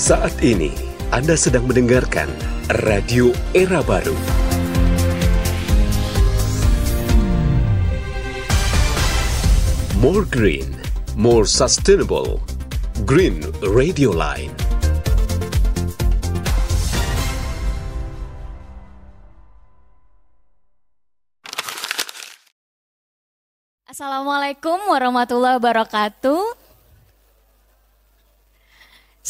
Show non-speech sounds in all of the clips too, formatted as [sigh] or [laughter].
Saat ini Anda sedang mendengarkan Radio Era Baru. More green, more sustainable. Green Radio Line. Assalamualaikum warahmatullahi wabarakatuh.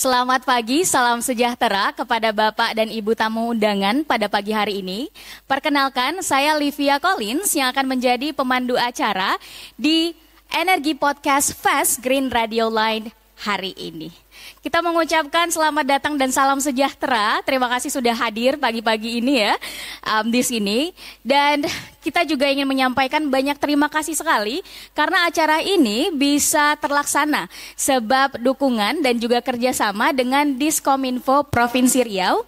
Selamat pagi, salam sejahtera kepada Bapak dan Ibu tamu undangan pada pagi hari ini. Perkenalkan, saya Livia Collins yang akan menjadi pemandu acara di Energi Podcast Fest Green Radio Line hari ini. Kita mengucapkan selamat datang dan salam sejahtera. Terima kasih sudah hadir pagi-pagi ini ya um, di sini. Dan kita juga ingin menyampaikan banyak terima kasih sekali karena acara ini bisa terlaksana sebab dukungan dan juga kerjasama dengan Diskominfo Provinsi Riau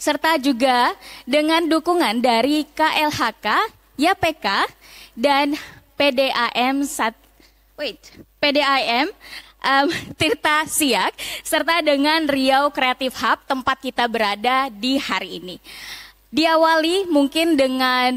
serta juga dengan dukungan dari KLHK, YPK, dan PDAM Sat Wait, PDAM um, [laughs] Tirta Siak serta dengan Riau Creative Hub tempat kita berada di hari ini. Diawali mungkin dengan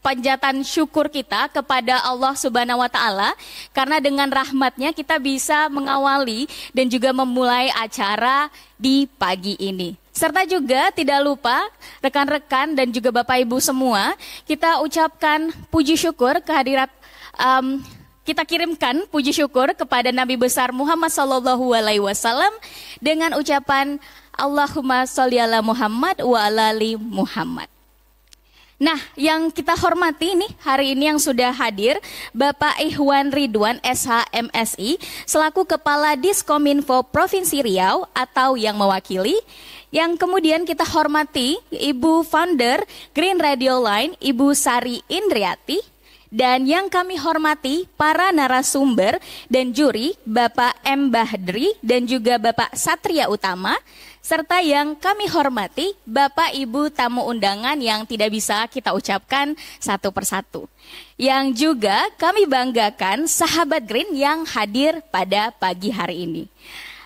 panjatan syukur kita kepada Allah Subhanahu wa taala karena dengan rahmatnya kita bisa mengawali dan juga memulai acara di pagi ini. Serta juga tidak lupa rekan-rekan dan juga Bapak Ibu semua, kita ucapkan puji syukur kehadirat um, kita kirimkan puji syukur kepada Nabi besar Muhammad Sallallahu Alaihi Wasallam dengan ucapan Allahumma sholli ala Muhammad wa alali Muhammad. Nah, yang kita hormati nih hari ini yang sudah hadir Bapak Ihwan Ridwan SHMSI selaku Kepala Diskominfo Provinsi Riau atau yang mewakili yang kemudian kita hormati Ibu Founder Green Radio Line Ibu Sari Indriati dan yang kami hormati para narasumber dan juri Bapak M. Bahdri dan juga Bapak Satria Utama serta yang kami hormati Bapak Ibu tamu undangan yang tidak bisa kita ucapkan satu persatu. Yang juga kami banggakan sahabat Green yang hadir pada pagi hari ini.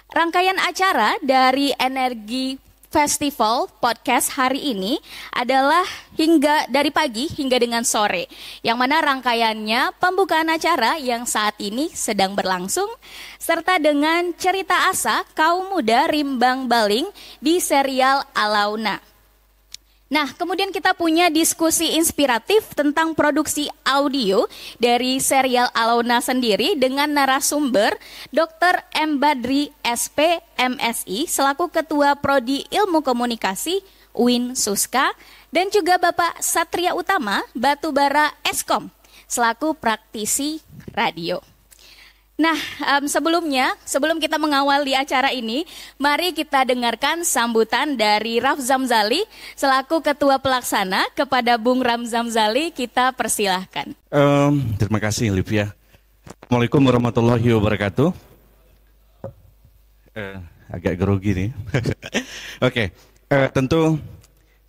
Rangkaian acara dari energi Festival podcast hari ini adalah hingga dari pagi hingga dengan sore, yang mana rangkaiannya pembukaan acara yang saat ini sedang berlangsung, serta dengan cerita asa kaum muda Rimbang Baling di serial Alauna. Nah, kemudian kita punya diskusi inspiratif tentang produksi audio dari serial Alona sendiri dengan narasumber Dr. M. Badri SP MSI selaku Ketua Prodi Ilmu Komunikasi Win Suska dan juga Bapak Satria Utama Batubara Eskom selaku praktisi radio. Nah, um, sebelumnya, sebelum kita mengawali acara ini, mari kita dengarkan sambutan dari Raf Zamzali selaku Ketua Pelaksana kepada Bung Ram Zamzali. Kita persilahkan. Um, terima kasih, Livia. Assalamualaikum warahmatullahi wabarakatuh. Uh, agak grogi nih. [laughs] Oke, okay. uh, eh, tentu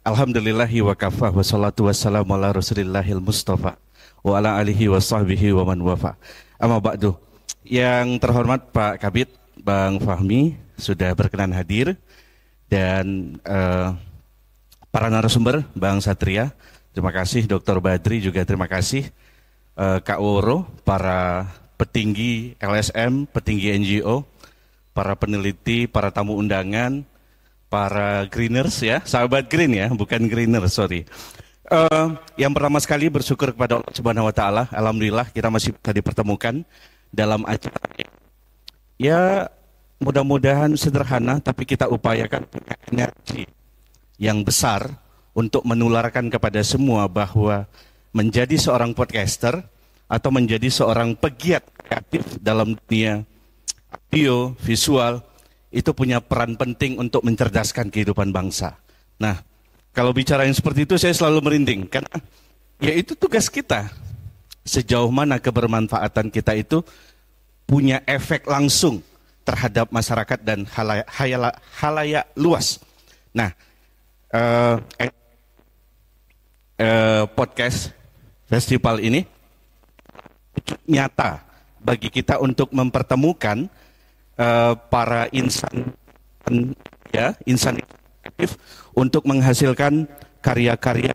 Alhamdulillahi wa kafah wa salatu wassalamu ala rasulillahil mustafa wa ala alihi wa sahbihi wa man wafa. Amma ba'du. Yang terhormat Pak Kabit, Bang Fahmi sudah berkenan hadir dan uh, para narasumber Bang Satria, terima kasih Dr. Badri juga terima kasih uh, Kak Woro, para petinggi LSM, petinggi NGO, para peneliti, para tamu undangan, para greeners ya, sahabat green ya, bukan greener, sorry. Uh, yang pertama sekali bersyukur kepada Allah Subhanahu wa taala, alhamdulillah kita masih bisa dipertemukan dalam acara ya mudah-mudahan sederhana tapi kita upayakan punya energi yang besar untuk menularkan kepada semua bahwa menjadi seorang podcaster atau menjadi seorang pegiat kreatif dalam dunia audio visual itu punya peran penting untuk mencerdaskan kehidupan bangsa. Nah, kalau bicara yang seperti itu saya selalu merinding karena ya itu tugas kita sejauh mana kebermanfaatan kita itu punya efek langsung terhadap masyarakat dan halayak, halaya luas. Nah, eh, eh, eh, podcast festival ini nyata bagi kita untuk mempertemukan eh, para insan ya insan kreatif untuk menghasilkan karya-karya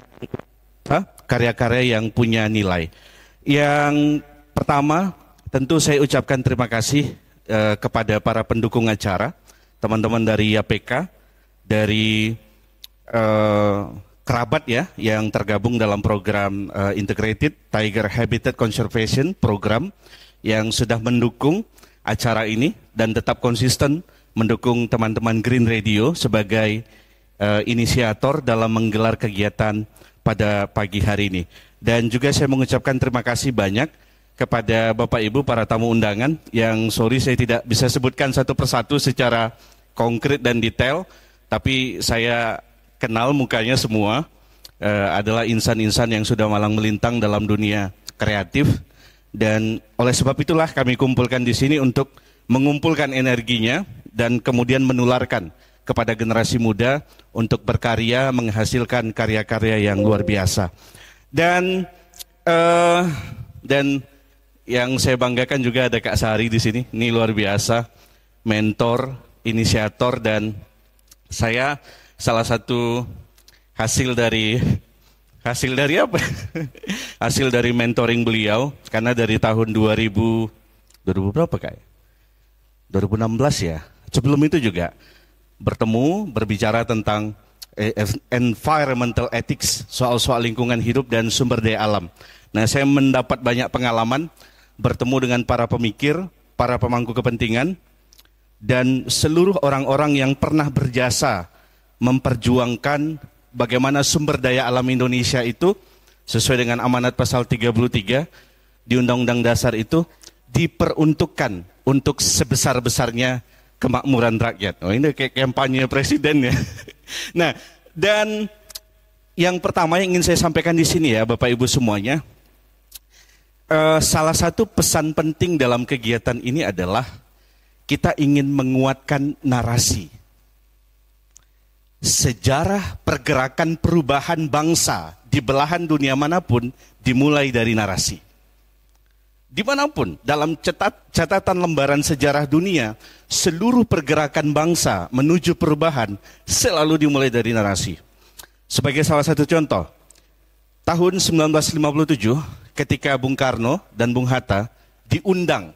eh, karya-karya yang punya nilai. Yang pertama, tentu saya ucapkan terima kasih eh, kepada para pendukung acara, teman-teman dari YPK, dari eh, kerabat ya yang tergabung dalam program eh, Integrated Tiger Habitat Conservation Program yang sudah mendukung acara ini dan tetap konsisten mendukung teman-teman Green Radio sebagai eh, inisiator dalam menggelar kegiatan pada pagi hari ini. Dan juga saya mengucapkan terima kasih banyak kepada Bapak Ibu para tamu undangan yang sorry saya tidak bisa sebutkan satu persatu secara konkret dan detail, tapi saya kenal mukanya semua e, adalah insan-insan yang sudah malang melintang dalam dunia kreatif dan oleh sebab itulah kami kumpulkan di sini untuk mengumpulkan energinya dan kemudian menularkan kepada generasi muda untuk berkarya menghasilkan karya-karya yang luar biasa. Dan uh, dan yang saya banggakan juga ada Kak Sari di sini. Ini luar biasa, mentor, inisiator dan saya salah satu hasil dari hasil dari apa? [laughs] hasil dari mentoring beliau karena dari tahun 2000 2000 berapa kayak? 2016 ya. Sebelum itu juga bertemu, berbicara tentang Eh, eh, environmental ethics, soal-soal lingkungan hidup dan sumber daya alam. Nah, saya mendapat banyak pengalaman bertemu dengan para pemikir, para pemangku kepentingan, dan seluruh orang-orang yang pernah berjasa memperjuangkan bagaimana sumber daya alam Indonesia itu sesuai dengan amanat pasal 33 di Undang-Undang Dasar itu diperuntukkan untuk sebesar-besarnya kemakmuran rakyat. Oh, ini kayak kampanye presiden ya. [laughs] [laughs] Nah, dan yang pertama yang ingin saya sampaikan di sini ya, Bapak Ibu semuanya, eh, salah satu pesan penting dalam kegiatan ini adalah kita ingin menguatkan narasi sejarah pergerakan perubahan bangsa di belahan dunia manapun dimulai dari narasi dimanapun dalam cetat, catatan lembaran sejarah dunia seluruh pergerakan bangsa menuju perubahan selalu dimulai dari narasi. Sebagai salah satu contoh, tahun 1957 ketika Bung Karno dan Bung Hatta diundang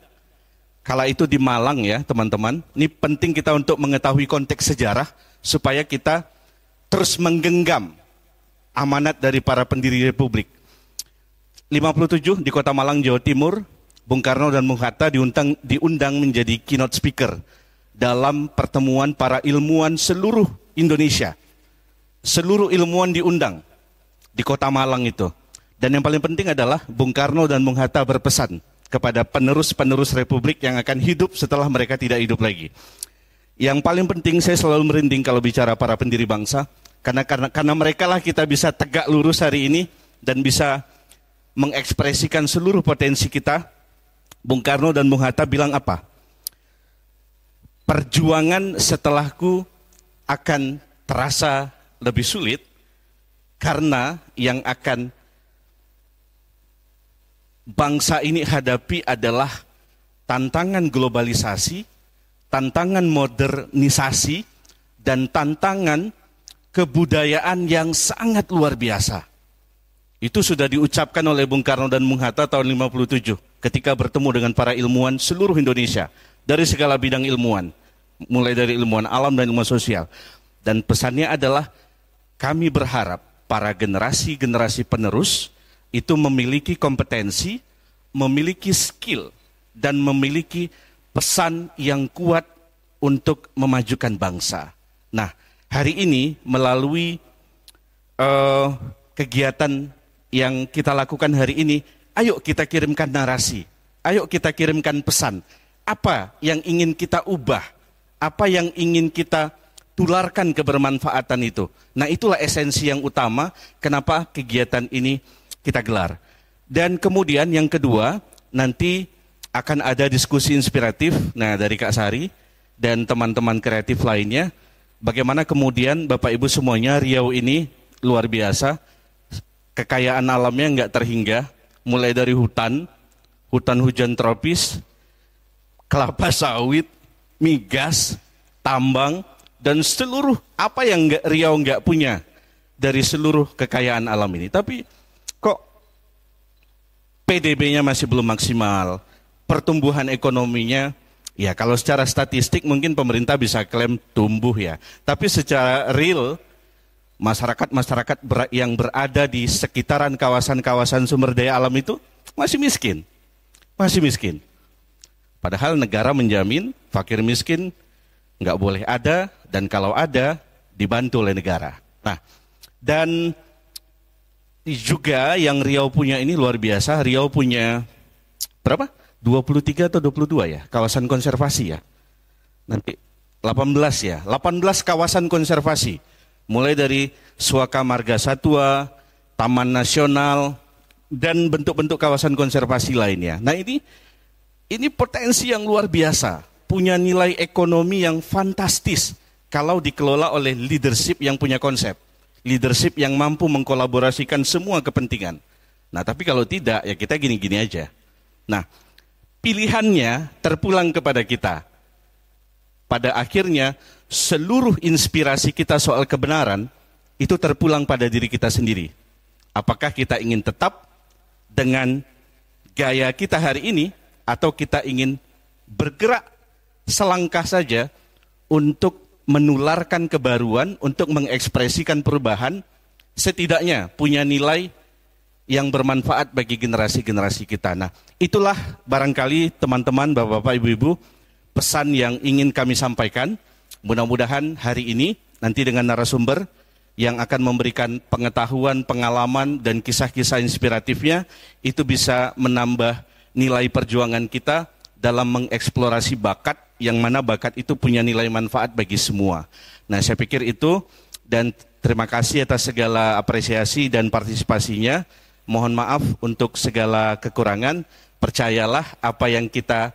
kala itu di Malang ya teman-teman. Ini penting kita untuk mengetahui konteks sejarah supaya kita terus menggenggam amanat dari para pendiri republik. 57 di Kota Malang, Jawa Timur, Bung Karno dan Bung Hatta diundang, diundang menjadi keynote speaker dalam pertemuan para ilmuwan seluruh Indonesia. Seluruh ilmuwan diundang di Kota Malang itu. Dan yang paling penting adalah Bung Karno dan Bung Hatta berpesan kepada penerus-penerus republik yang akan hidup setelah mereka tidak hidup lagi. Yang paling penting saya selalu merinding kalau bicara para pendiri bangsa karena karena karena merekalah kita bisa tegak lurus hari ini dan bisa mengekspresikan seluruh potensi kita, Bung Karno dan Bung Hatta bilang apa? Perjuangan setelahku akan terasa lebih sulit karena yang akan bangsa ini hadapi adalah tantangan globalisasi, tantangan modernisasi, dan tantangan kebudayaan yang sangat luar biasa. Itu sudah diucapkan oleh Bung Karno dan Bung Hatta tahun 57 ketika bertemu dengan para ilmuwan seluruh Indonesia dari segala bidang ilmuwan, mulai dari ilmuwan alam dan ilmuwan sosial. Dan pesannya adalah kami berharap para generasi-generasi penerus itu memiliki kompetensi, memiliki skill dan memiliki pesan yang kuat untuk memajukan bangsa. Nah, hari ini melalui uh, kegiatan yang kita lakukan hari ini, ayo kita kirimkan narasi, ayo kita kirimkan pesan. Apa yang ingin kita ubah? Apa yang ingin kita tularkan kebermanfaatan itu. Nah, itulah esensi yang utama kenapa kegiatan ini kita gelar. Dan kemudian yang kedua, nanti akan ada diskusi inspiratif nah dari Kak Sari dan teman-teman kreatif lainnya bagaimana kemudian Bapak Ibu semuanya Riau ini luar biasa kekayaan alamnya nggak terhingga, mulai dari hutan, hutan hujan tropis, kelapa sawit, migas, tambang, dan seluruh apa yang nggak Riau nggak punya dari seluruh kekayaan alam ini. Tapi kok PDB-nya masih belum maksimal, pertumbuhan ekonominya ya kalau secara statistik mungkin pemerintah bisa klaim tumbuh ya, tapi secara real masyarakat-masyarakat yang berada di sekitaran kawasan-kawasan sumber daya alam itu masih miskin. Masih miskin. Padahal negara menjamin fakir miskin nggak boleh ada dan kalau ada dibantu oleh negara. Nah, dan juga yang Riau punya ini luar biasa. Riau punya berapa? 23 atau 22 ya, kawasan konservasi ya. Nanti 18 ya, 18 kawasan konservasi mulai dari Suaka Marga Satwa, Taman Nasional, dan bentuk-bentuk kawasan konservasi lainnya. Nah ini ini potensi yang luar biasa, punya nilai ekonomi yang fantastis kalau dikelola oleh leadership yang punya konsep, leadership yang mampu mengkolaborasikan semua kepentingan. Nah tapi kalau tidak ya kita gini-gini aja. Nah pilihannya terpulang kepada kita. Pada akhirnya seluruh inspirasi kita soal kebenaran itu terpulang pada diri kita sendiri. Apakah kita ingin tetap dengan gaya kita hari ini atau kita ingin bergerak selangkah saja untuk menularkan kebaruan, untuk mengekspresikan perubahan, setidaknya punya nilai yang bermanfaat bagi generasi-generasi kita. Nah, itulah barangkali teman-teman, bapak-bapak, ibu-ibu, pesan yang ingin kami sampaikan. Mudah-mudahan hari ini nanti dengan narasumber yang akan memberikan pengetahuan, pengalaman, dan kisah-kisah inspiratifnya itu bisa menambah nilai perjuangan kita dalam mengeksplorasi bakat yang mana bakat itu punya nilai manfaat bagi semua. Nah, saya pikir itu dan terima kasih atas segala apresiasi dan partisipasinya. Mohon maaf untuk segala kekurangan. Percayalah apa yang kita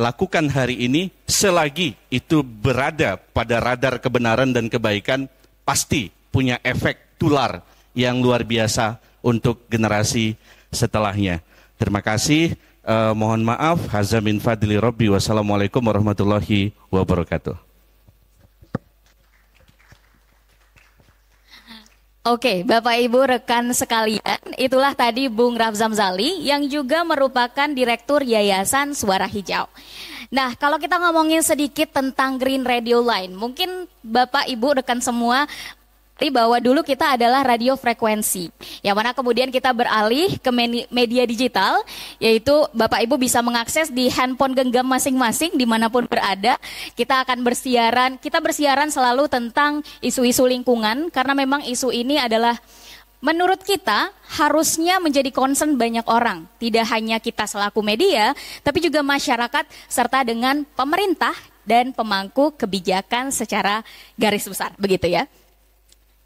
lakukan hari ini selagi itu berada pada radar kebenaran dan kebaikan pasti punya efek tular yang luar biasa untuk generasi setelahnya. Terima kasih. Uh, mohon maaf. Hazamin fadli Robbi. Wassalamualaikum warahmatullahi wabarakatuh. Oke, Bapak Ibu rekan sekalian, itulah tadi Bung Rafzam Zali yang juga merupakan Direktur Yayasan Suara Hijau. Nah, kalau kita ngomongin sedikit tentang Green Radio Line, mungkin Bapak Ibu rekan semua bahwa dulu kita adalah radio frekuensi. Yang mana kemudian kita beralih ke media digital, yaitu Bapak Ibu bisa mengakses di handphone genggam masing-masing dimanapun berada. Kita akan bersiaran, kita bersiaran selalu tentang isu-isu lingkungan, karena memang isu ini adalah menurut kita harusnya menjadi concern banyak orang, tidak hanya kita selaku media, tapi juga masyarakat serta dengan pemerintah dan pemangku kebijakan secara garis besar, begitu ya.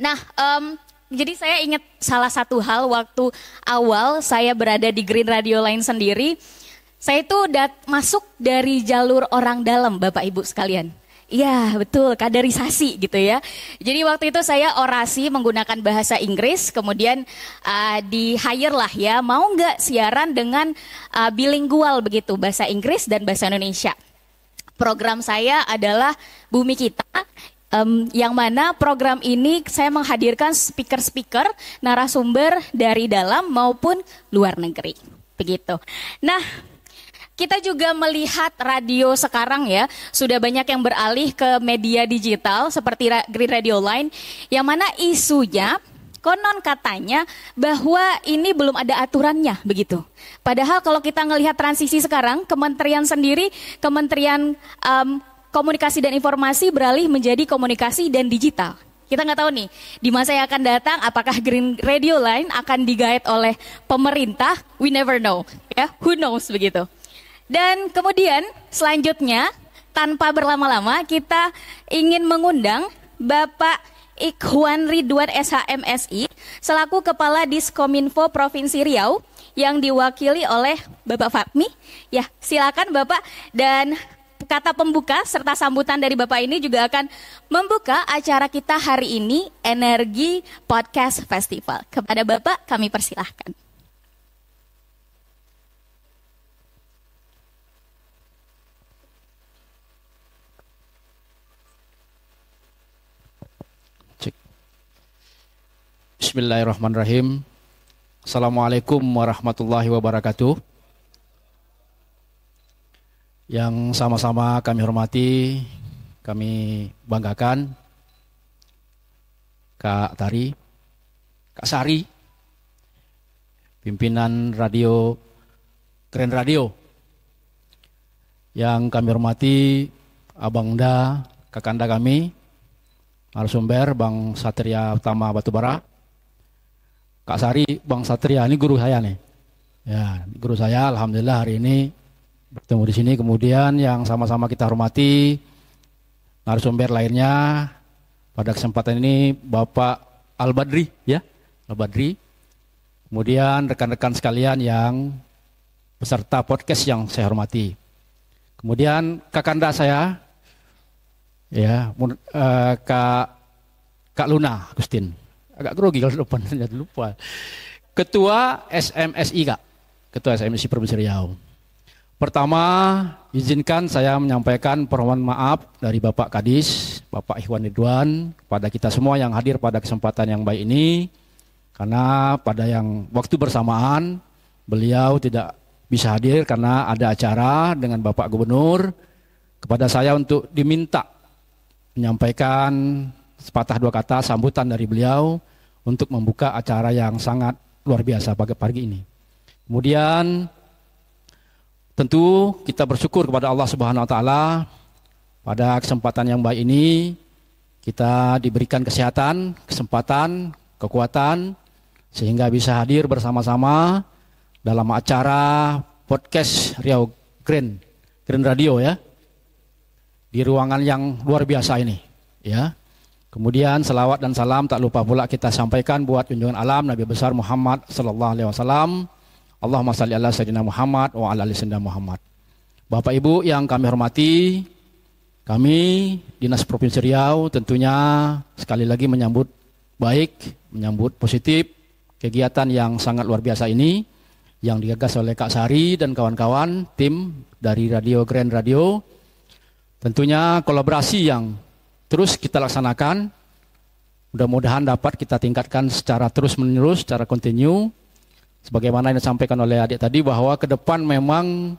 Nah, um, jadi saya ingat salah satu hal waktu awal saya berada di Green Radio lain sendiri, saya itu dat masuk dari jalur orang dalam, Bapak Ibu sekalian. Iya, betul, kaderisasi gitu ya. Jadi waktu itu saya orasi menggunakan bahasa Inggris, kemudian uh, di hire lah ya, mau nggak siaran dengan uh, bilingual begitu, bahasa Inggris dan bahasa Indonesia. Program saya adalah Bumi Kita um, yang mana program ini saya menghadirkan speaker-speaker narasumber dari dalam maupun luar negeri. Begitu. Nah, kita juga melihat radio sekarang ya, sudah banyak yang beralih ke media digital seperti Green Radio Line, yang mana isunya konon katanya bahwa ini belum ada aturannya begitu. Padahal kalau kita ngelihat transisi sekarang, kementerian sendiri, kementerian um, komunikasi dan informasi beralih menjadi komunikasi dan digital. Kita nggak tahu nih, di masa yang akan datang apakah Green Radio Line akan digait oleh pemerintah? We never know, ya. Who knows begitu. Dan kemudian selanjutnya tanpa berlama-lama kita ingin mengundang Bapak Ikhwan Ridwan SHMSI selaku Kepala Diskominfo Provinsi Riau yang diwakili oleh Bapak Fatmi. Ya, silakan Bapak dan kata pembuka serta sambutan dari Bapak ini juga akan membuka acara kita hari ini Energi Podcast Festival. Kepada Bapak kami persilahkan. Bismillahirrahmanirrahim. Assalamualaikum warahmatullahi wabarakatuh yang sama-sama kami hormati, kami banggakan, Kak Tari, Kak Sari, pimpinan radio Keren Radio, yang kami hormati Abang Da, Kakanda kami, Sumber, Bang Satria Utama Batubara, Kak Sari, Bang Satria ini guru saya nih. Ya, guru saya alhamdulillah hari ini bertemu di sini. Kemudian yang sama-sama kita hormati narasumber lainnya pada kesempatan ini Bapak Al Badri ya, Al Badri. Kemudian rekan-rekan sekalian yang peserta podcast yang saya hormati. Kemudian kakanda saya ya eh, Kak Kak Luna Agustin. Agak grogi kalau depan [laughs] lupa. Ketua SMSI Kak. Ketua SMSI Provinsi Riau. Pertama, izinkan saya menyampaikan permohonan maaf dari Bapak Kadis, Bapak Ikhwan Ridwan, kepada kita semua yang hadir pada kesempatan yang baik ini, karena pada yang waktu bersamaan beliau tidak bisa hadir karena ada acara dengan Bapak Gubernur kepada saya untuk diminta menyampaikan sepatah dua kata sambutan dari beliau untuk membuka acara yang sangat luar biasa pagi pagi ini. Kemudian Tentu kita bersyukur kepada Allah Subhanahu wa taala pada kesempatan yang baik ini kita diberikan kesehatan, kesempatan, kekuatan sehingga bisa hadir bersama-sama dalam acara podcast Riau Green Green Radio ya di ruangan yang luar biasa ini ya. Kemudian selawat dan salam tak lupa pula kita sampaikan buat junjungan alam Nabi besar Muhammad sallallahu alaihi wasallam Allahumma salli ala sayyidina Muhammad wa ala ali sayyidina Muhammad. Bapak Ibu yang kami hormati, kami Dinas Provinsi Riau tentunya sekali lagi menyambut baik, menyambut positif kegiatan yang sangat luar biasa ini yang digagas oleh Kak Sari dan kawan-kawan tim dari Radio Grand Radio. Tentunya kolaborasi yang terus kita laksanakan mudah-mudahan dapat kita tingkatkan secara terus-menerus, secara kontinu Sebagaimana yang disampaikan oleh adik tadi bahwa ke depan memang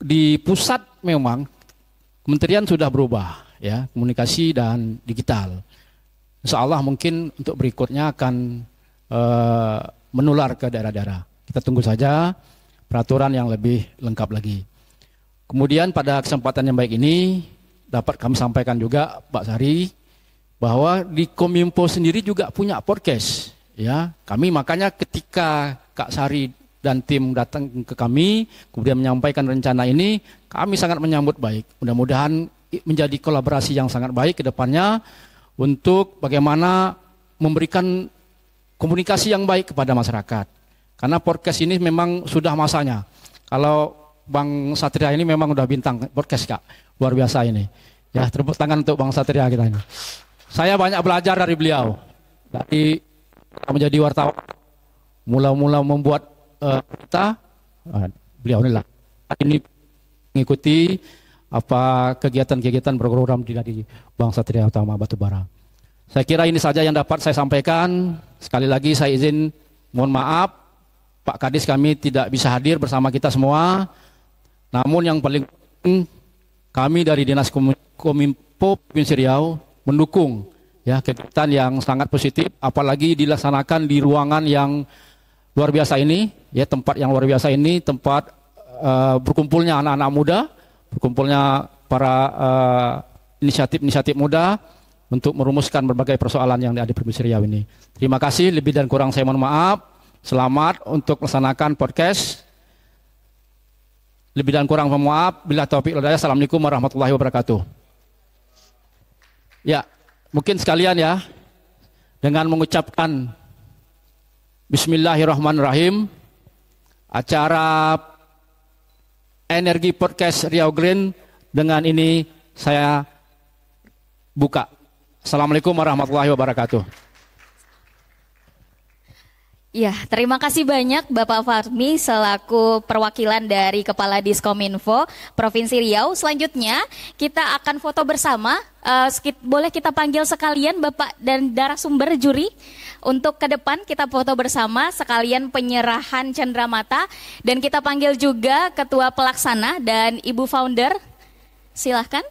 di pusat memang kementerian sudah berubah ya, komunikasi dan digital. Insya Allah mungkin untuk berikutnya akan e, menular ke daerah-daerah. Kita tunggu saja peraturan yang lebih lengkap lagi. Kemudian pada kesempatan yang baik ini dapat kami sampaikan juga Pak Sari bahwa di Kominfo sendiri juga punya podcast Ya, kami makanya ketika Kak Sari dan tim datang ke kami, kemudian menyampaikan rencana ini, kami sangat menyambut baik. Mudah-mudahan menjadi kolaborasi yang sangat baik ke depannya untuk bagaimana memberikan komunikasi yang baik kepada masyarakat. Karena podcast ini memang sudah masanya. Kalau Bang Satria ini memang sudah bintang podcast kak, luar biasa ini. Ya tepuk tangan untuk Bang Satria kita ini. Saya banyak belajar dari beliau, dari menjadi wartawan mula-mula membuat uh, berita uh, beliau inilah ini mengikuti apa kegiatan-kegiatan program di dari Bang Satria Utama Batubara. Saya kira ini saja yang dapat saya sampaikan. Sekali lagi saya izin mohon maaf Pak Kadis kami tidak bisa hadir bersama kita semua. Namun yang paling penting kami dari Dinas Kominfo Provinsi Riau mendukung ya kegiatan yang sangat positif apalagi dilaksanakan di ruangan yang luar biasa ini ya tempat yang luar biasa ini tempat uh, berkumpulnya anak-anak muda berkumpulnya para inisiatif eh, inisiatif-inisiatif muda untuk merumuskan berbagai persoalan yang ada di Provinsi Riau ini. Terima kasih, lebih dan kurang saya mohon maaf. Selamat untuk melaksanakan podcast. Lebih dan kurang mohon maaf. Bila topik wadaya. Assalamualaikum warahmatullahi wabarakatuh. Ya. Mungkin sekalian ya, dengan mengucapkan Bismillahirrahmanirrahim, acara Energi Podcast Riau Green dengan ini saya buka. Assalamualaikum warahmatullahi wabarakatuh. Ya, terima kasih banyak Bapak Farmi selaku perwakilan dari Kepala Diskominfo Provinsi Riau. Selanjutnya kita akan foto bersama. Uh, boleh kita panggil sekalian Bapak dan darah sumber juri untuk ke depan kita foto bersama sekalian penyerahan cendera dan kita panggil juga Ketua Pelaksana dan Ibu Founder. Silahkan.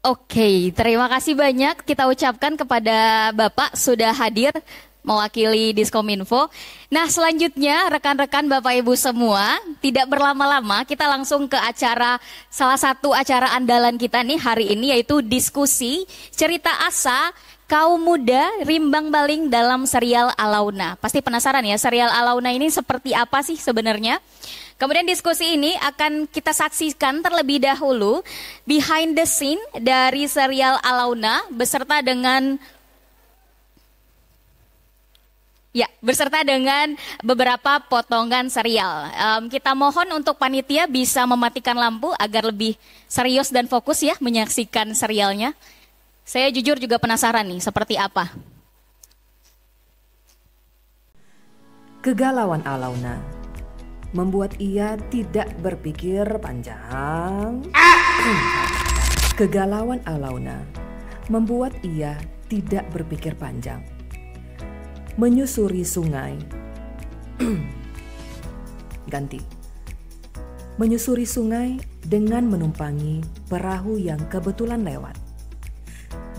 Oke, terima kasih banyak kita ucapkan kepada Bapak sudah hadir mewakili Diskominfo. Nah, selanjutnya rekan-rekan Bapak Ibu semua, tidak berlama-lama kita langsung ke acara salah satu acara andalan kita nih hari ini yaitu diskusi cerita asa kaum muda rimbang baling dalam serial Alauna. Pasti penasaran ya serial Alauna ini seperti apa sih sebenarnya? Kemudian diskusi ini akan kita saksikan terlebih dahulu behind the scene dari serial Alauna beserta dengan Ya, berserta dengan beberapa potongan serial. Um, kita mohon untuk panitia bisa mematikan lampu agar lebih serius dan fokus ya menyaksikan serialnya. Saya jujur juga penasaran nih seperti apa. Kegalauan Alauna membuat ia tidak berpikir panjang. Kegalauan Alauna membuat ia tidak berpikir panjang. Menyusuri sungai. [clears throat] Ganti. Menyusuri sungai dengan menumpangi perahu yang kebetulan lewat.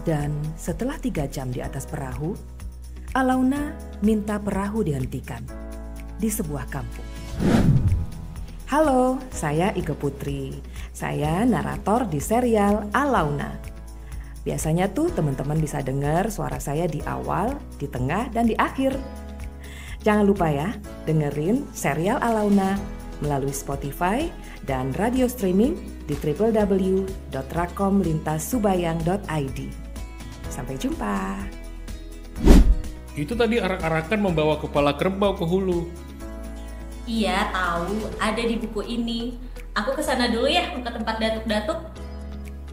Dan setelah tiga jam di atas perahu, Alauna minta perahu dihentikan di sebuah kampung. Halo, saya Ike Putri. Saya narator di serial Alauna. Biasanya tuh teman-teman bisa dengar suara saya di awal, di tengah, dan di akhir. Jangan lupa ya, dengerin serial Alauna melalui Spotify dan radio streaming di www.rakomlintassubayang.id. Sampai jumpa. Itu tadi arak-arakan membawa kepala kerbau ke hulu. Iya tahu, ada di buku ini. Aku kesana dulu ya ke tempat datuk-datuk.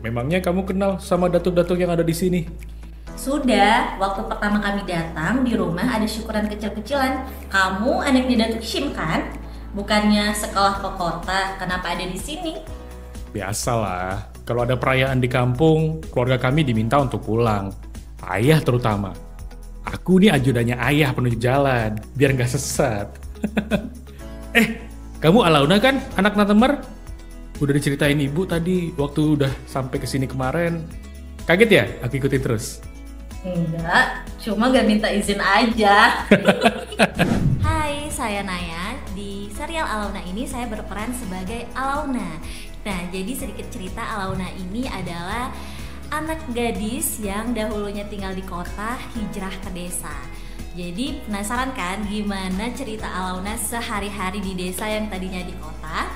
Memangnya kamu kenal sama datuk-datuk yang ada di sini? Sudah, waktu pertama kami datang di rumah ada syukuran kecil-kecilan. Kamu anaknya Datuk Shim kan? Bukannya sekolah ke kota, kenapa ada di sini? Biasalah, kalau ada perayaan di kampung, keluarga kami diminta untuk pulang. Ayah terutama. Aku nih ajudannya ayah penuh jalan, biar nggak sesat. [laughs] eh kamu Alauna kan anak natemer. Udah diceritain ibu tadi waktu udah sampai ke sini kemarin. Kaget ya? Aku ikutin terus. Enggak, cuma gak minta izin aja. [laughs] Hai, saya Naya. Di serial Alauna ini saya berperan sebagai Alauna. Nah, jadi sedikit cerita Alauna ini adalah anak gadis yang dahulunya tinggal di kota, hijrah ke desa jadi penasaran kan gimana cerita Alauna sehari-hari di desa yang tadinya di kota?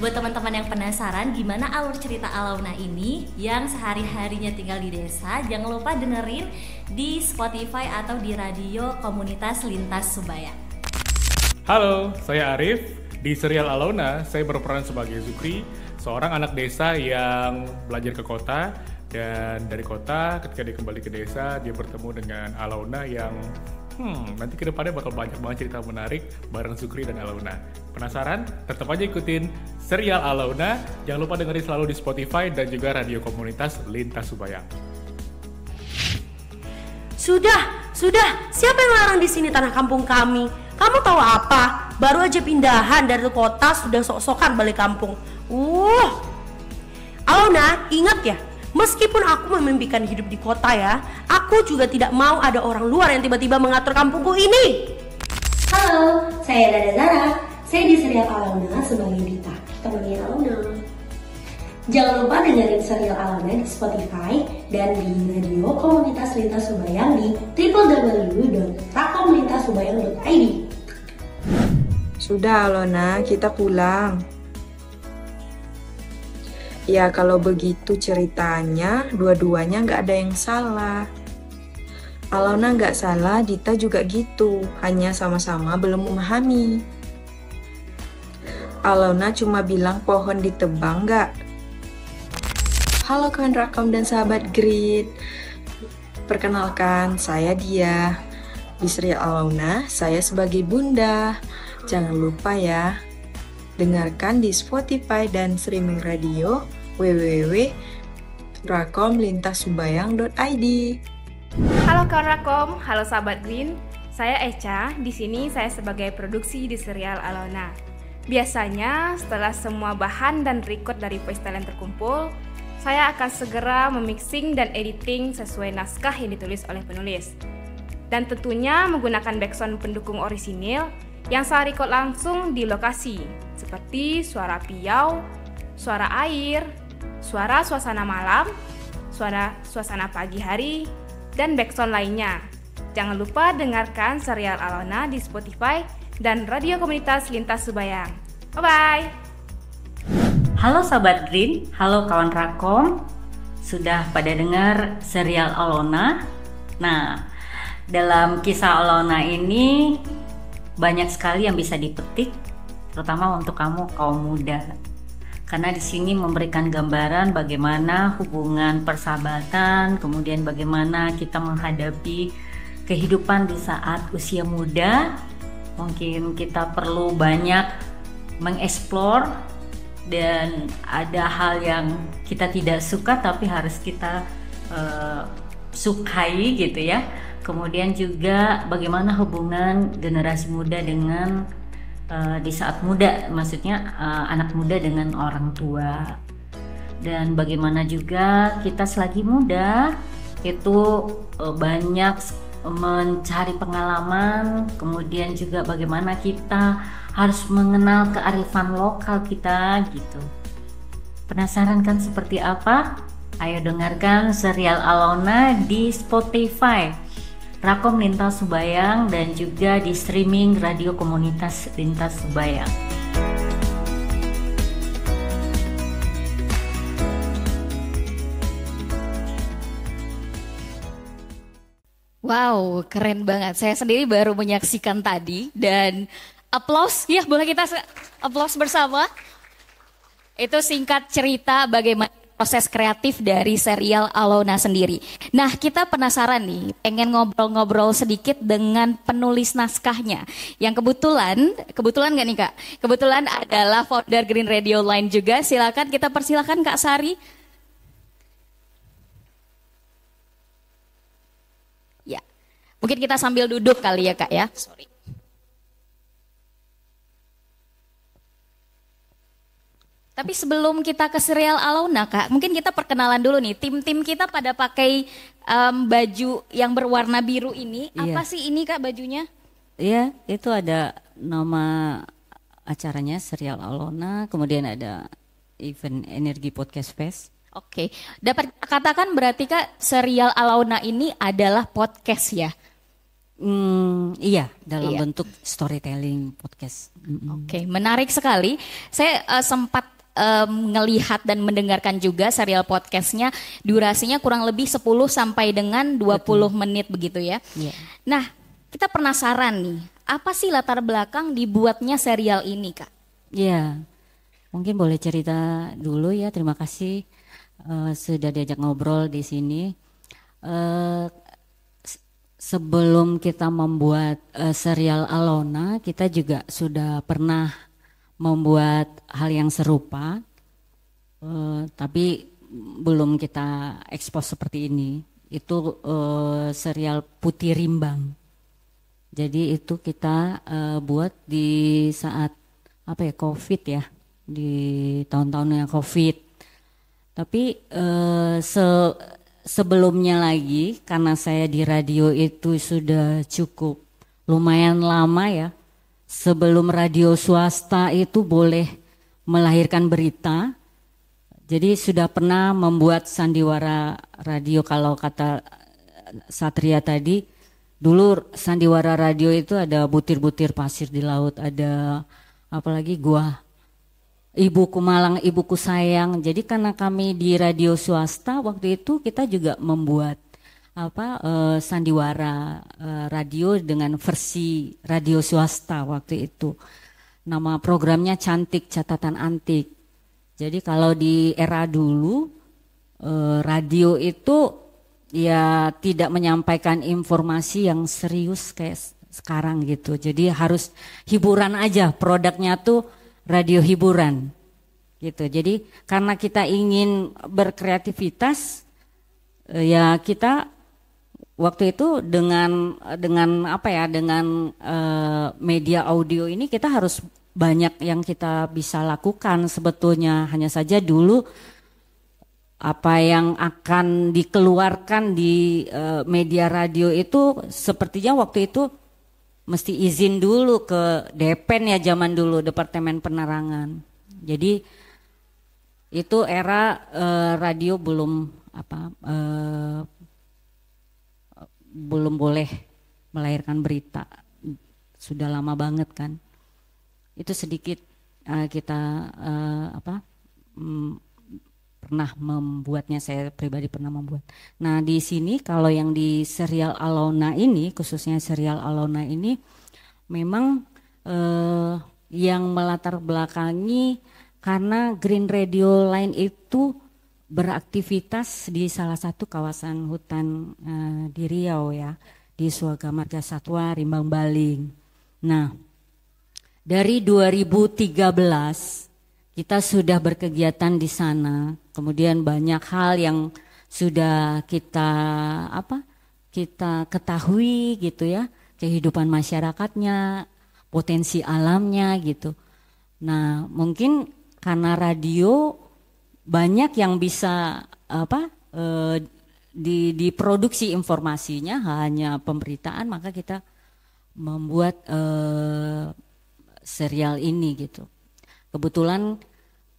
Buat teman-teman yang penasaran gimana alur cerita Alauna ini yang sehari-harinya tinggal di desa, jangan lupa dengerin di Spotify atau di radio komunitas Lintas Subaya. Halo, saya Arif. Di serial Alona saya berperan sebagai Zukri, seorang anak desa yang belajar ke kota dan dari kota ketika dia kembali ke desa dia bertemu dengan Alona yang Hmm, nanti kedepannya bakal banyak banget cerita menarik bareng Sukri dan Alona. Penasaran? Tetap aja ikutin serial Alona. Jangan lupa dengerin selalu di Spotify dan juga radio komunitas Lintas Subayang. Sudah, sudah. Siapa yang larang di sini tanah kampung kami? Kamu tahu apa? Baru aja pindahan dari kota sudah sok-sokan balik kampung. Uh. Alona, ingat ya, Meskipun aku memimpikan hidup di kota ya, aku juga tidak mau ada orang luar yang tiba-tiba mengatur kampungku ini. Halo, saya Dada Zara. Saya di serial Alona sebagai Dita, temannya Alona. Jangan lupa dengerin serial Alona di Spotify dan di radio komunitas Lintas Subayang di www.takomlintassubayang.id. Sudah Alona, kita pulang. Ya kalau begitu ceritanya dua-duanya nggak ada yang salah. Alona nggak salah, Dita juga gitu, hanya sama-sama belum memahami. Alona cuma bilang pohon ditebang nggak? Halo kawan rakam dan sahabat grid. Perkenalkan, saya dia. Bisri Alona. saya sebagai bunda. Jangan lupa ya, dengarkan di Spotify dan streaming radio www.rakomlintassubayang.id. Halo kawan Rakom, halo sahabat Green. Saya Echa, di sini saya sebagai produksi di serial Alona. Biasanya setelah semua bahan dan record dari voice talent terkumpul, saya akan segera memixing dan editing sesuai naskah yang ditulis oleh penulis. Dan tentunya menggunakan backsound pendukung orisinil yang saya record langsung di lokasi, seperti suara piau, suara air, suara suasana malam, suara suasana pagi hari, dan backsound lainnya. Jangan lupa dengarkan serial Alona di Spotify dan radio komunitas Lintas Subayang. Bye-bye! Halo sahabat Green, halo kawan Rakom. Sudah pada dengar serial Alona? Nah, dalam kisah Alona ini banyak sekali yang bisa dipetik, terutama untuk kamu kaum muda karena di sini memberikan gambaran bagaimana hubungan persahabatan, kemudian bagaimana kita menghadapi kehidupan di saat usia muda. Mungkin kita perlu banyak mengeksplor dan ada hal yang kita tidak suka tapi harus kita uh, sukai gitu ya. Kemudian juga bagaimana hubungan generasi muda dengan Eh, di saat muda, maksudnya uh, anak muda dengan orang tua. Dan bagaimana juga kita selagi muda itu uh, banyak mencari pengalaman, kemudian juga bagaimana kita harus mengenal kearifan lokal kita gitu. Penasaran kan seperti apa? Ayo dengarkan serial Alona di Spotify. Rakom Lintas Subayang dan juga di streaming Radio Komunitas Lintas Subayang. Wow, keren banget. Saya sendiri baru menyaksikan tadi dan aplaus ya boleh kita aplaus bersama. Itu singkat cerita bagaimana proses kreatif dari serial Alona sendiri. Nah, kita penasaran nih, pengen ngobrol-ngobrol sedikit dengan penulis naskahnya. Yang kebetulan, kebetulan gak nih Kak? Kebetulan adalah founder Green Radio Line juga. Silakan kita persilahkan Kak Sari. Ya, mungkin kita sambil duduk kali ya Kak ya. Sorry. Tapi sebelum kita ke serial Alona, kak, mungkin kita perkenalan dulu nih tim-tim kita pada pakai um, baju yang berwarna biru ini. Iya. Apa sih ini kak bajunya? Iya, itu ada nama acaranya serial Alona, kemudian ada event Energi Podcast Fest. Oke, dapat katakan berarti kak serial Alona ini adalah podcast ya? Mm, iya, dalam iya. bentuk storytelling podcast. Mm -hmm. Oke, okay, menarik sekali. Saya uh, sempat um, ngelihat dan mendengarkan juga serial podcastnya durasinya kurang lebih 10 sampai dengan 20 Betul. menit begitu ya. Yeah. Nah, kita penasaran nih, apa sih latar belakang dibuatnya serial ini, Kak? Ya. Mungkin boleh cerita dulu ya. Terima kasih uh, sudah diajak ngobrol di sini. Uh, sebelum kita membuat uh, serial Alona, kita juga sudah pernah membuat hal yang serupa, uh, tapi belum kita ekspos seperti ini. Itu uh, serial Putih Rimbang. Jadi itu kita uh, buat di saat apa ya COVID ya di tahun-tahun yang COVID. Tapi uh, se sebelumnya lagi karena saya di radio itu sudah cukup lumayan lama ya sebelum radio swasta itu boleh melahirkan berita. Jadi sudah pernah membuat sandiwara radio kalau kata eh, Satria tadi, dulu sandiwara radio itu ada butir-butir pasir di laut, ada apalagi gua ibuku malang, ibuku sayang. Jadi karena kami di radio swasta waktu itu kita juga membuat apa uh, sandiwara uh, radio dengan versi radio swasta waktu itu. Nama programnya Cantik Catatan Antik. Jadi kalau di era dulu uh, radio itu ya tidak menyampaikan informasi yang serius kayak sekarang gitu. Jadi harus hiburan aja produknya tuh radio hiburan gitu. Jadi karena kita ingin berkreativitas ya kita waktu itu dengan dengan apa ya dengan uh, media audio ini kita harus banyak yang kita bisa lakukan sebetulnya hanya saja dulu apa yang akan dikeluarkan di uh, media radio itu sepertinya waktu itu mesti izin dulu ke Depen ya zaman dulu Departemen Penerangan jadi itu era uh, radio belum apa uh, belum boleh melahirkan berita sudah lama banget kan itu sedikit uh, kita uh, apa mm, pernah membuatnya saya pribadi pernah membuat. Nah di sini kalau yang di serial Alona ini khususnya serial Alona ini memang uh, yang melatar belakangi karena Green Radio Line itu beraktivitas di salah satu kawasan hutan uh, di Riau ya, di Suaga Marga Satwa Rimbang Baling. Nah, dari 2013 kita sudah berkegiatan di sana. Kemudian banyak hal yang sudah kita apa? kita ketahui gitu ya, kehidupan masyarakatnya, potensi alamnya gitu. Nah, mungkin karena radio banyak yang bisa apa eh, di diproduksi informasinya hanya pemberitaan maka kita membuat eh, serial ini gitu. Kebetulan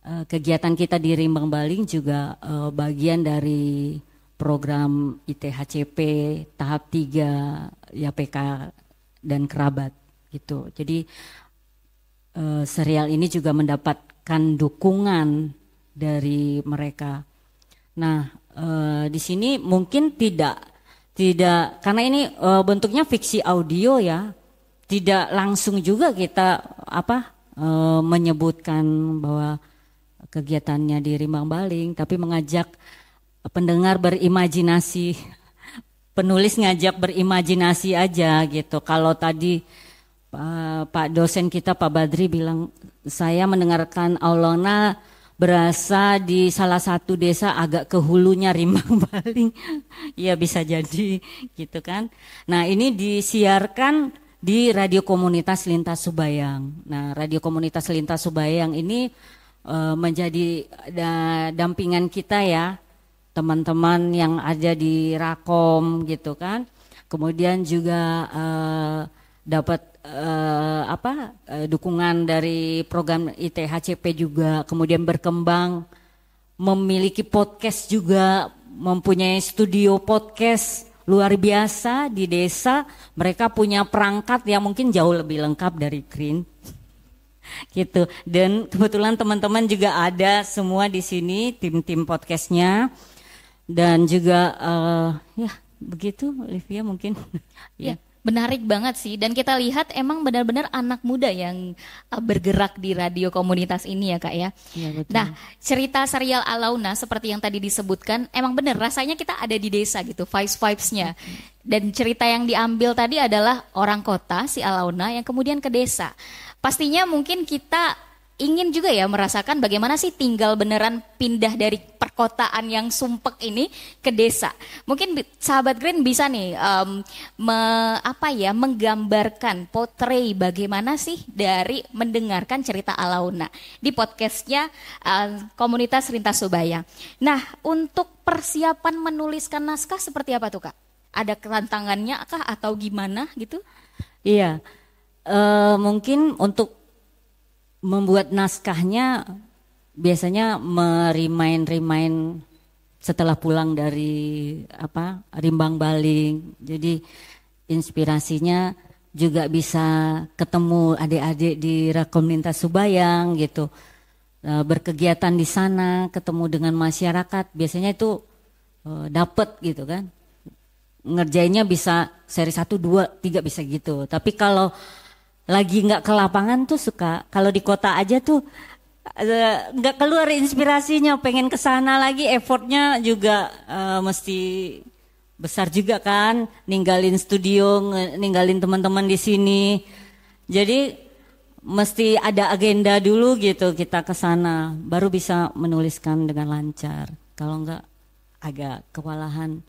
eh, kegiatan kita di Rimbang Baling juga eh, bagian dari program ITHCP tahap 3 YPK ya, dan kerabat gitu. Jadi eh, serial ini juga mendapatkan dukungan dari mereka. Nah, e, di sini mungkin tidak tidak karena ini e, bentuknya fiksi audio ya. Tidak langsung juga kita apa e, menyebutkan bahwa kegiatannya di Rimbang Baling, tapi mengajak pendengar berimajinasi. [laughs] Penulis ngajak berimajinasi aja gitu. Kalau tadi Pak, dosen kita Pak Badri bilang saya mendengarkan Aulona berasa di salah satu desa agak ke hulunya Rimbang [laughs] Baling. ya bisa jadi gitu kan. Nah, ini disiarkan di radio komunitas Lintas Subayang. Nah, radio komunitas Lintas Subayang ini e, menjadi da, dampingan kita ya, teman-teman yang ada di Rakom gitu kan. Kemudian juga e, dapat uh, apa uh, dukungan dari program ITHCP juga kemudian berkembang memiliki podcast juga mempunyai studio podcast luar biasa di desa mereka punya perangkat yang mungkin jauh lebih lengkap dari Green [laughs] gitu dan kebetulan teman-teman juga ada semua di sini tim-tim podcastnya dan juga uh, ya begitu Olivia mungkin [laughs] ya yeah. Menarik banget sih, dan kita lihat emang benar-benar anak muda yang uh, bergerak di radio komunitas ini ya kak ya. ya betul. Nah cerita serial Alauna seperti yang tadi disebutkan, emang benar rasanya kita ada di desa gitu, vibes vibesnya. Iya. Dan cerita yang diambil tadi adalah orang kota si Alauna yang kemudian ke desa. Pastinya mungkin kita ingin juga ya merasakan bagaimana sih tinggal beneran pindah dari perkotaan yang sumpek ini ke desa. Mungkin sahabat Green bisa nih um, me, apa ya menggambarkan potret bagaimana sih dari mendengarkan cerita Alauna di podcastnya uh, komunitas Rintas Subaya. Nah untuk persiapan menuliskan naskah seperti apa tuh kak? Ada tantangannya kah atau gimana gitu? Iya, uh, mungkin untuk membuat naskahnya biasanya merimain-rimain setelah pulang dari apa rimbang baling. Jadi inspirasinya juga bisa ketemu adik-adik di Rakomintas Subayang gitu. E, berkegiatan di sana, ketemu dengan masyarakat, biasanya itu e, dapat gitu kan. Ngerjainnya bisa seri satu dua tiga bisa gitu. Tapi kalau lagi nggak ke lapangan tuh suka kalau di kota aja tuh eh, nggak keluar inspirasinya pengen ke sana lagi effortnya juga uh, mesti besar juga kan ninggalin studio ninggalin teman-teman di sini jadi mesti ada agenda dulu gitu kita ke sana baru bisa menuliskan dengan lancar kalau nggak agak kewalahan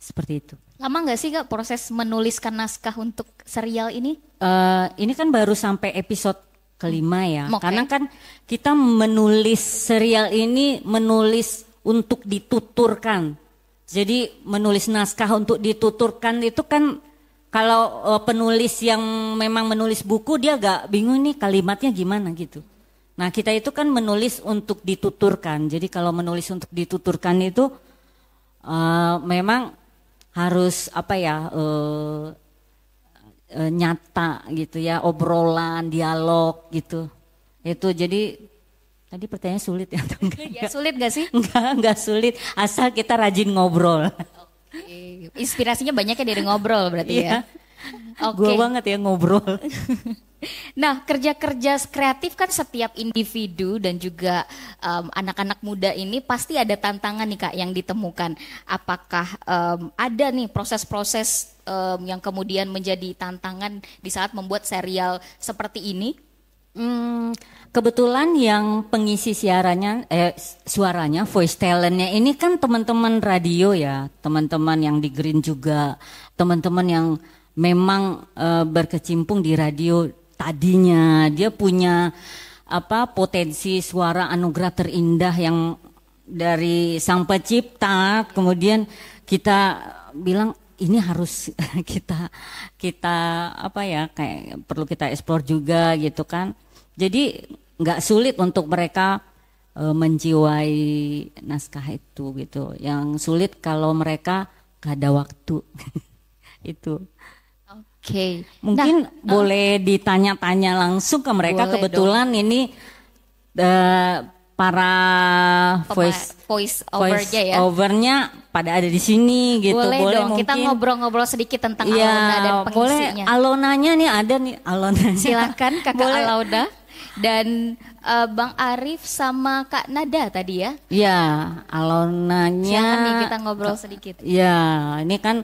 seperti itu Lama nggak sih kak proses menuliskan naskah untuk serial ini? Uh, ini kan baru sampai episode kelima ya. Hmm. Okay. Karena kan kita menulis serial ini menulis untuk dituturkan. Jadi menulis naskah untuk dituturkan itu kan kalau uh, penulis yang memang menulis buku dia agak bingung nih kalimatnya gimana gitu. Nah kita itu kan menulis untuk dituturkan. Jadi kalau menulis untuk dituturkan itu uh, memang harus apa ya uh, uh, nyata gitu ya obrolan dialog gitu itu jadi tadi pertanyaan sulit ya atau enggak? ya sulit gak sih enggak enggak sulit asal kita rajin ngobrol inspirasinya banyak ya dari ngobrol berarti ya iya okay. gue banget ya ngobrol. [laughs] nah kerja-kerja kreatif kan setiap individu dan juga um, anak-anak muda ini pasti ada tantangan nih kak yang ditemukan. Apakah um, ada nih proses-proses um, yang kemudian menjadi tantangan di saat membuat serial seperti ini? Hmm, kebetulan yang pengisi siarannya, eh, suaranya, voice talentnya ini kan teman-teman radio ya, teman-teman yang di Green juga, teman-teman yang memang e, berkecimpung di radio tadinya dia punya apa potensi suara anugerah terindah yang dari sang pencipta kemudian kita bilang ini harus [laughs] kita kita apa ya kayak perlu kita eksplor juga gitu kan jadi nggak sulit untuk mereka e, menjiwai naskah itu gitu yang sulit kalau mereka gak ada waktu [laughs] itu okay. mungkin nah, eh, boleh uh, ditanya-tanya langsung ke mereka kebetulan dong. ini uh, para voice voice overnya ya overnya pada ada di sini gitu boleh, boleh dong mungkin, kita ngobrol-ngobrol sedikit tentang ya, Alona dan pengisinya boleh Alonanya nih ada nih Alona silakan kakak boleh. Alauda dan uh, Bang Arif sama Kak Nada tadi ya ya Alonanya silakan nih kita ngobrol sedikit ya ini kan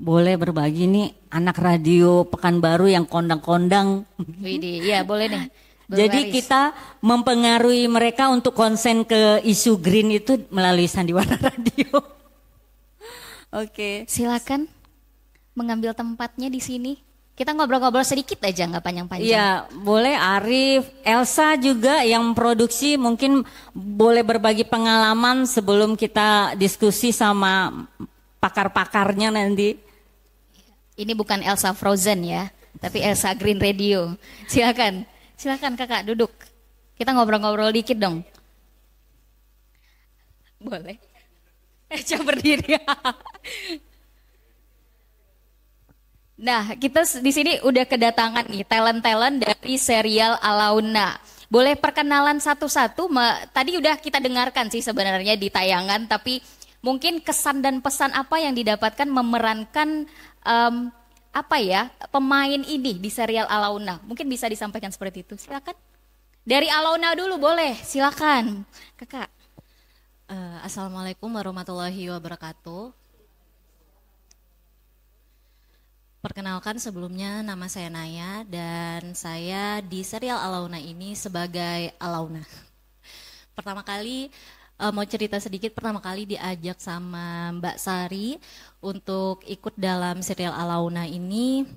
boleh berbagi nih anak radio Pekanbaru yang kondang-kondang. Widih, ya boleh deh. Jadi kita mempengaruhi mereka untuk konsen ke isu green itu melalui sandiwara [laughs] radio. Oke. Silakan mengambil tempatnya di sini. Kita ngobrol-ngobrol sedikit aja nggak panjang-panjang. Iya, boleh Arif, Elsa juga yang produksi mungkin boleh berbagi pengalaman sebelum kita diskusi sama pakar-pakarnya nanti. Ini bukan Elsa Frozen ya, tapi Elsa Green Radio. Silakan, silakan kakak duduk. Kita ngobrol-ngobrol dikit dong. Boleh. [laughs] Eh, coba berdiri. [laughs] nah, kita di sini udah kedatangan nih talent-talent dari serial Alauna. Boleh perkenalan satu-satu. Tadi udah kita dengarkan sih sebenarnya di tayangan, tapi mungkin kesan dan pesan apa yang didapatkan memerankan um, apa ya pemain ini di serial Alauna? Mungkin bisa disampaikan seperti itu. Silakan. Dari Alauna dulu boleh. Silakan, kakak. Uh, Assalamualaikum warahmatullahi wabarakatuh. Perkenalkan sebelumnya nama saya Naya dan saya di serial Alauna ini sebagai Alauna. Pertama kali uh, mau cerita sedikit pertama kali diajak sama Mbak Sari untuk ikut dalam serial Alauna ini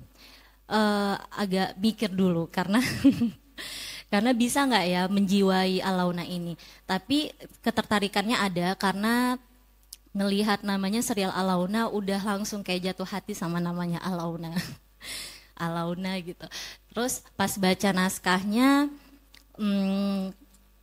uh, agak mikir dulu karena [laughs] karena bisa nggak ya menjiwai Alauna ini. Tapi ketertarikannya ada karena ngelihat namanya serial Alauna udah langsung kayak jatuh hati sama namanya Alauna. [laughs] Alauna gitu. Terus pas baca naskahnya hmm,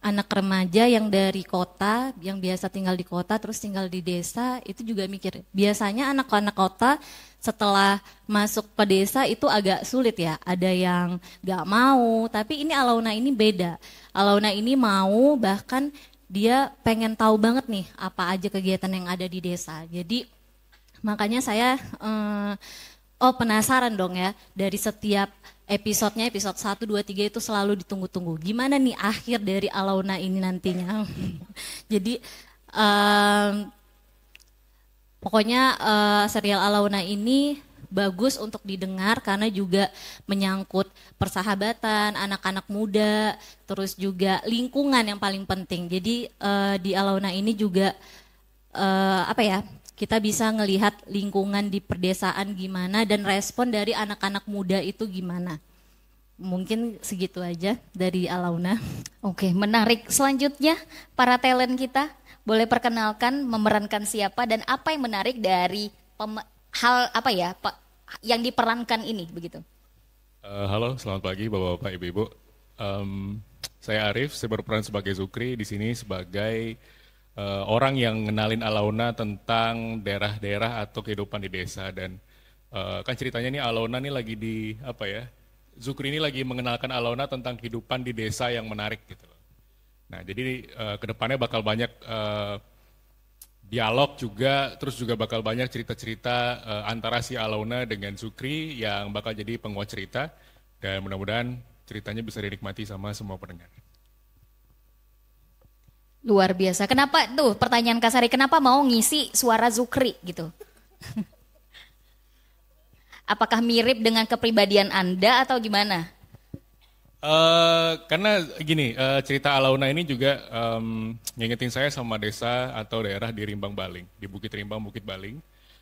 anak remaja yang dari kota, yang biasa tinggal di kota, terus tinggal di desa, itu juga mikir. Biasanya anak-anak kota setelah masuk ke desa itu agak sulit ya. Ada yang gak mau, tapi ini Alauna ini beda. Alauna ini mau, bahkan dia pengen tahu banget nih apa aja kegiatan yang ada di desa. Jadi makanya saya, eh, oh penasaran dong ya, dari setiap episodenya episode 1, 2, 3 itu selalu ditunggu-tunggu. Gimana nih akhir dari Alauna ini nantinya? [laughs] Jadi um, pokoknya uh, serial Alauna ini bagus untuk didengar karena juga menyangkut persahabatan anak-anak muda, terus juga lingkungan yang paling penting. Jadi uh, di Alauna ini juga uh, apa ya? kita bisa melihat lingkungan di perdesaan gimana dan respon dari anak-anak muda itu gimana. Mungkin segitu aja dari Alauna. Oke, menarik. Selanjutnya para talent kita boleh perkenalkan memerankan siapa dan apa yang menarik dari hal apa ya Pak yang diperankan ini begitu. Uh, halo, selamat pagi Bapak-bapak, Ibu-ibu. Um, saya Arif, saya berperan sebagai Zukri di sini sebagai uh, orang yang ngenalin Alauna tentang daerah-daerah atau kehidupan di desa dan uh, kan ceritanya nih Alauna nih lagi di apa ya Zukri ini lagi mengenalkan Alauna tentang kehidupan di desa yang menarik gitu loh. Nah jadi uh, eh, kedepannya bakal banyak uh, dialog juga terus juga bakal banyak cerita-cerita uh, antara si Alauna dengan Zukri yang bakal jadi penguat cerita dan mudah-mudahan ceritanya bisa dinikmati sama semua pendengar. Luar biasa. Kenapa tuh pertanyaan Kasari, kenapa mau ngisi suara Zukri gitu? [laughs] Apakah mirip dengan kepribadian Anda atau gimana? Uh, karena gini, uh, cerita Alauna ini juga um, ngingetin saya sama desa atau daerah di Rimbang Baling, di Bukit Rimbang, Bukit Baling.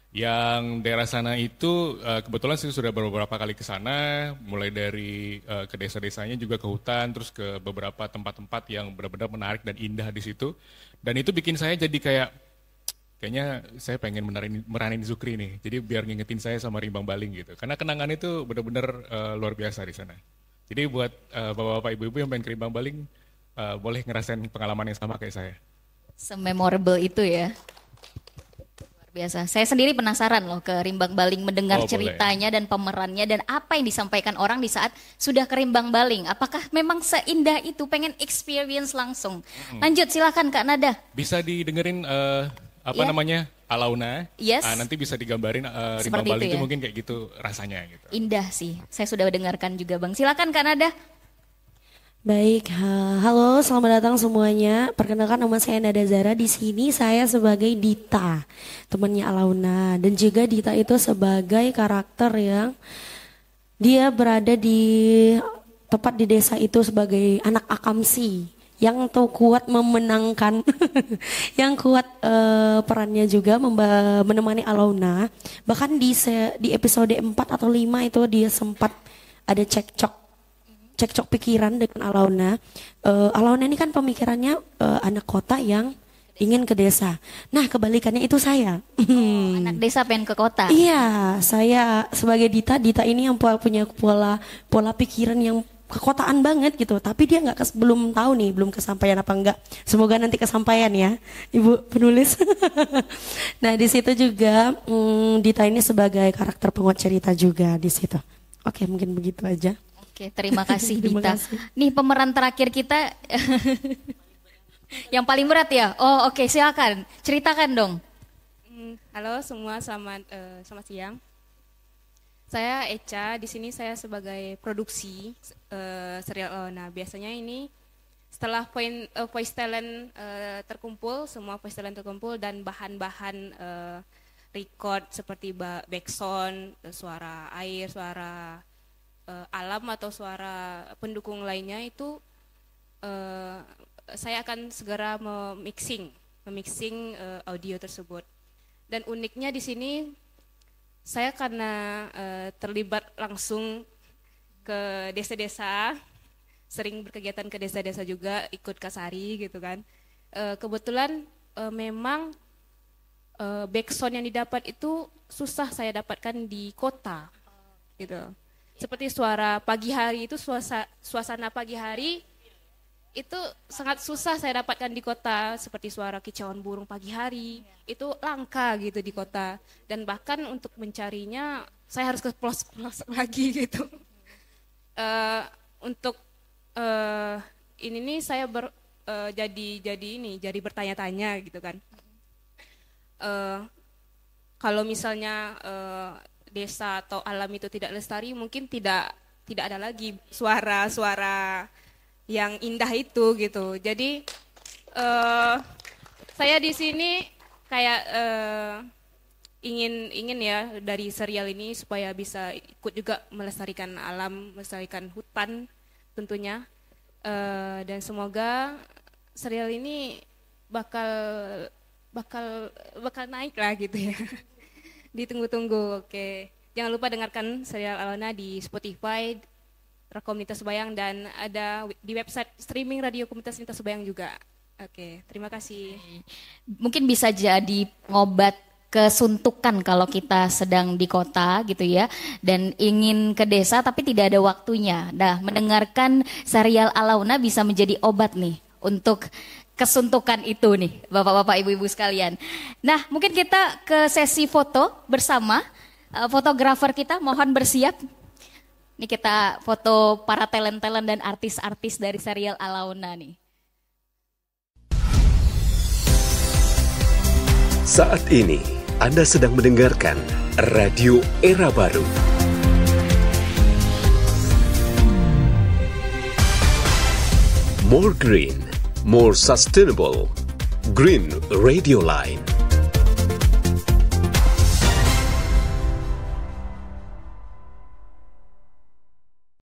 Yang daerah sana itu eh, kebetulan saya sudah beberapa kali ke sana, mulai dari eh, ke desa-desanya juga ke hutan, terus ke beberapa tempat-tempat yang benar-benar menarik dan indah di situ. Dan itu bikin saya jadi kayak kayaknya saya pengen meranin, meranin Zukri nih. Jadi biar ngingetin saya sama Rimbang Baling gitu. Karena kenangan itu benar-benar uh, luar biasa di sana. Jadi buat uh, bapak-bapak ibu-ibu yang pengen ke Rimbang Baling uh, boleh ngerasain pengalaman yang sama kayak saya. Sememorable itu ya biasa. Saya sendiri penasaran loh ke Rimbang Baling mendengar oh, ceritanya boleh. dan pemerannya dan apa yang disampaikan orang di saat sudah ke Rimbang Baling. Apakah memang seindah itu? Pengen experience langsung. Hmm. Lanjut silahkan Kak Nada. Bisa didengerin uh, apa yeah. namanya? Alauna. Yes. Uh, nanti bisa digambarin uh, Rimbang Baling itu, ya? mungkin kayak gitu rasanya gitu. Indah sih. Saya sudah dengarkan juga Bang. silahkan Kak Nada. Baik, halo, selamat datang semuanya. Perkenalkan nama saya Nada Zara. Di sini saya sebagai Dita, temannya Alauna, dan juga Dita itu sebagai karakter yang dia berada di tepat di desa itu sebagai anak akamsi yang tuh kuat memenangkan, [laughs] yang kuat uh, perannya juga menemani Alauna. Bahkan di se di episode 4 atau 5 itu dia sempat ada cekcok cekcok pikiran dengan Alauna. Uh, Alauna ini kan pemikirannya uh, anak kota yang ingin ke desa. Nah, kebalikannya itu saya. Oh, anak desa pengen ke kota. Iya, saya sebagai Dita, Dita ini yang punya pola pola pikiran yang kekotaan banget gitu. Tapi dia nggak belum tahu nih, belum kesampaian apa enggak. Semoga nanti kesampaian ya, Ibu penulis. [laughs] nah, di situ juga hmm, Dita ini sebagai karakter penguat cerita juga di situ. Oke, mungkin begitu aja. Oke, terima kasih [laughs] Dita. kasih. Nih pemeran terakhir kita [laughs] yang paling berat ya. Oh, oke, okay, silakan. Ceritakan dong. Hmm, halo semua, selamat uh, selamat siang. Saya Eca, di sini saya sebagai produksi uh, serial. Uh, nah, biasanya ini setelah poin uh, voice talent uh, terkumpul, semua voice talent terkumpul dan bahan-bahan uh, record seperti backsound, suara air, suara uh, alam atau suara pendukung lainnya itu uh, saya akan segera memixing memixing uh, audio tersebut dan uniknya di sini saya karena uh, terlibat langsung ke desa-desa sering berkegiatan ke desa-desa juga ikut kasari gitu kan uh, kebetulan uh, memang uh, backsound yang didapat itu susah saya dapatkan di kota gitu seperti suara pagi hari itu suasana, suasana pagi hari itu sangat susah saya dapatkan di kota seperti suara kicauan burung pagi hari itu langka gitu di kota dan bahkan untuk mencarinya saya harus ke pelosok-pelosok lagi [laughs] gitu uh, untuk uh, ini nih saya ber, uh, jadi jadi ini jadi bertanya-tanya gitu kan uh, kalau misalnya uh, desa atau alam itu tidak lestari mungkin tidak tidak ada lagi suara-suara yang indah itu gitu jadi uh, saya di sini kayak uh, ingin ingin ya dari serial ini supaya bisa ikut juga melestarikan alam melestarikan hutan tentunya uh, dan semoga serial ini bakal bakal bakal naik lah gitu ya [laughs] Ditunggu-tunggu. Oke. Jangan lupa dengarkan serial Alona di Spotify, Komunitas Bayang dan ada di website streaming Radio Komunitas Lintas Bayang juga. Oke, terima kasih. Mungkin bisa jadi obat kesuntukan kalau kita sedang di kota gitu ya dan ingin ke desa tapi tidak ada waktunya. Nah, mendengarkan serial Alauna bisa menjadi obat nih untuk kesuntukan itu nih, Bapak-bapak, Ibu-ibu sekalian. Nah, mungkin kita ke sesi foto bersama eh, fotografer kita, mohon bersiap. Ini kita foto para talent-talent dan artis-artis dari serial Alauna nih. Saat ini, Anda sedang mendengarkan Radio Era Baru. More Green more sustainable. Green Radio Line.